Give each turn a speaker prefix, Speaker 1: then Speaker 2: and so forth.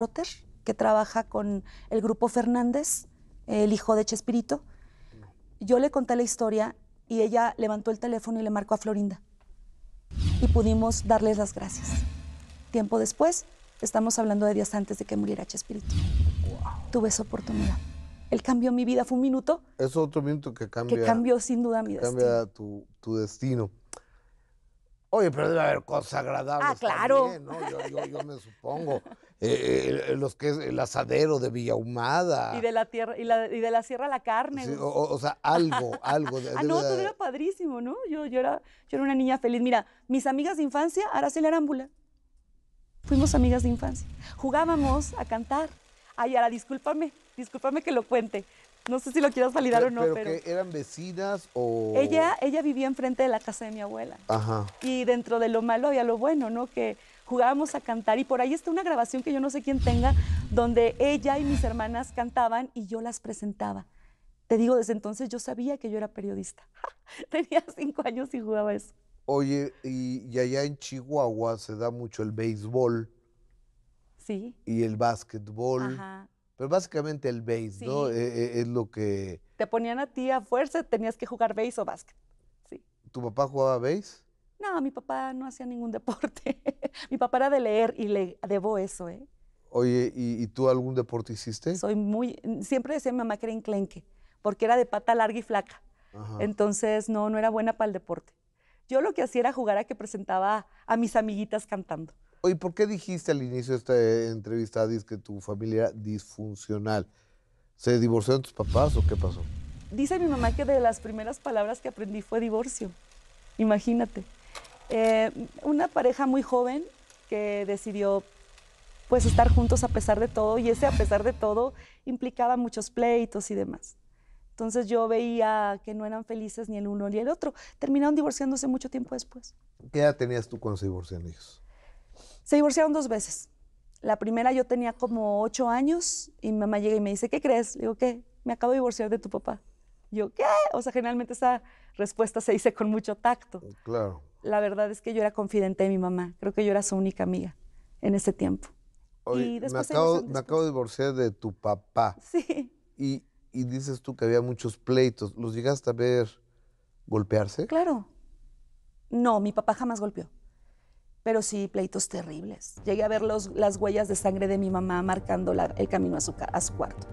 Speaker 1: Rotter, que trabaja con el grupo Fernández, el hijo de Chespirito. Yo le conté la historia y ella levantó el teléfono y le marcó a Florinda. Y pudimos darles las gracias. Tiempo después, estamos hablando de días antes de que muriera Chespirito. Tuve esa oportunidad. Él cambió mi vida, fue un minuto.
Speaker 2: Es otro minuto que cambia. Que cambió
Speaker 1: sin duda mi destino.
Speaker 2: Cambia tu, tu destino. Oye, pero debe haber cosas agradables.
Speaker 1: Ah, claro. También, ¿no? yo me supongo.
Speaker 2: Eh, eh, los que es el asadero de Villahumada.
Speaker 1: Y de la tierra, y, de la Sierra La Carne.
Speaker 2: o, sea, algo, algo. De, ah, no, todo era
Speaker 1: padrísimo, ¿no? Yo, yo, era, yo era una niña feliz. Mira, mis amigas de infancia, ahora la Arámbula. Fuimos amigas de infancia. Jugábamos a cantar. Ay, ahora discúlpame, discúlpame que lo cuente. No sé si lo quieras validar o no, pero...
Speaker 2: ¿Eran vecinas o...? Ella,
Speaker 1: ella vivía enfrente de la casa de mi abuela. Ajá. Y dentro de lo malo había lo bueno, ¿no? Que jugábamos a cantar y por ahí está una grabación que yo no sé quién tenga, donde ella y mis hermanas cantaban y yo las presentaba. Te digo, desde entonces yo sabía que yo era periodista. Tenía cinco años y jugaba eso.
Speaker 2: Oye, y, allá en Chihuahua se da mucho el béisbol. Sí. Y el básquetbol. Ajá. Pero básicamente el béis, ¿no? E, e, es, lo que...
Speaker 1: Te ponían a ti a fuerza, tenías que jugar béis o básquet,
Speaker 2: sí. ¿Tu papá jugaba béis?
Speaker 1: No, mi papá no hacía ningún deporte. Mi papá era de leer y le debo eso, ¿eh? Oye, ¿y, tú algún deporte hiciste? Soy muy, siempre decía mi mamá que era enclenque, porque era de pata larga y flaca. Entonces, no, no era buena para el deporte. Yo lo que hacía era jugar a que presentaba a mis amiguitas cantando.
Speaker 2: Oye, ¿por qué dijiste al inicio de esta entrevista, que tu familia era disfuncional? ¿Se divorciaron tus papás o qué pasó?
Speaker 1: Dice mi mamá que de las primeras palabras que aprendí fue divorcio. Imagínate. Eh, una pareja muy joven que decidió pues estar juntos a pesar de todo y ese a pesar de todo implicaba muchos pleitos y demás. Entonces yo veía que no eran felices ni el uno ni el otro. Terminaron divorciándose mucho tiempo después.
Speaker 2: ¿Qué edad tenías tú cuando se divorciaron hijos?
Speaker 1: Se divorciaron dos veces. La primera yo tenía como ocho años y mamá llega y me dice, ¿qué crees? Le digo, ¿qué? Me acabo de divorciar de tu papá. Yo, ¿qué? O sea, generalmente esa respuesta se dice con mucho tacto. Claro la verdad es que yo era confidente de mi mamá. Creo que yo era su única amiga en ese tiempo. y me,
Speaker 2: acabo, de divorciar de tu papá. Sí. Y, dices tú que había muchos pleitos. ¿Los llegaste a ver golpearse? Claro.
Speaker 1: No, mi papá jamás golpeó. Pero sí, pleitos terribles. Llegué a ver los, las huellas de sangre de mi mamá marcando el camino a su cuarto.